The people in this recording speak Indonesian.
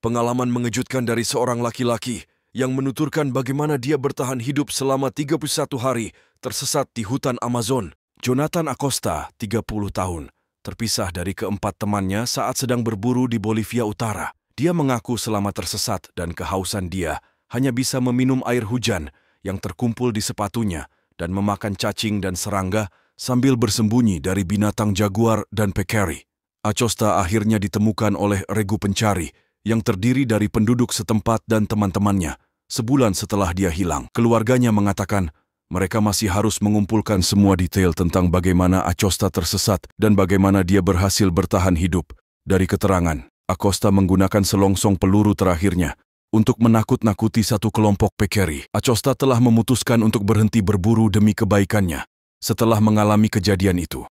Pengalaman mengejutkan dari seorang laki-laki yang menuturkan bagaimana dia bertahan hidup selama 31 hari tersesat di hutan Amazon. Jonathan Acosta, 30 tahun, terpisah dari keempat temannya saat sedang berburu di Bolivia Utara. Dia mengaku selama tersesat dan kehausan dia hanya bisa meminum air hujan yang terkumpul di sepatunya dan memakan cacing dan serangga sambil bersembunyi dari binatang jaguar dan pekeri. Acosta akhirnya ditemukan oleh regu pencari yang terdiri dari penduduk setempat dan teman-temannya, sebulan setelah dia hilang. Keluarganya mengatakan mereka masih harus mengumpulkan semua detail tentang bagaimana Acosta tersesat dan bagaimana dia berhasil bertahan hidup. Dari keterangan, Acosta menggunakan selongsong peluru terakhirnya untuk menakut-nakuti satu kelompok pekeri. Acosta telah memutuskan untuk berhenti berburu demi kebaikannya setelah mengalami kejadian itu.